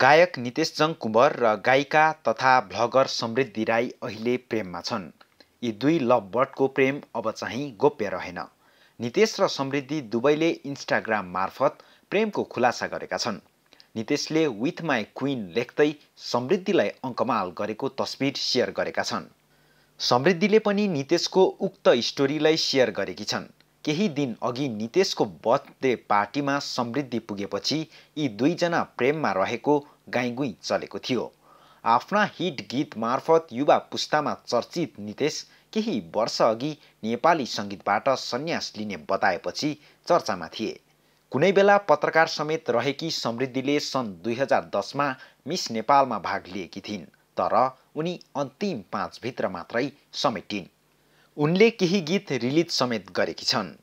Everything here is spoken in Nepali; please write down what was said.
गायक नितेश जङ कुँवर र गायिका तथा भ्लगर समृद्धि राई अहिले प्रेममा छन् यी दुई लभ बर्डको प्रेम अब चाहिँ गोप्य रहेन नितेश र समृद्धि दुवैले इन्स्टाग्राम मार्फत प्रेमको खुलासा गरेका छन् नितेशले विथ माई क्विन लेख्दै समृद्धिलाई अङ्कमाल गरेको तस्विर सेयर गरेका छन् समृद्धिले पनि नितेशको उक्त स्टोरीलाई सेयर गरेकी छन् केही दिन अघि नितेशको बर्थडे पार्टीमा समृद्धि पुगेपछि यी दुईजना प्रेममा रहेको गाईगुई चलेको थियो आफ्ना हिट गीत मार्फत युवा पुस्तामा चर्चित नितेश केही वर्ष अघि नेपाली सङ्गीतबाट सन्यास लिने बताएपछि चर्चामा थिए कुनै बेला पत्रकार समेत रहेकी समृद्धिले सन् दुई हजार दसमा मिस नेपालमा भाग लिएकी थिइन् तर उनी अन्तिम पाँचभित्र मात्रै समेटिन् उनले केही गीत रिलिज समेत गरेकी छन्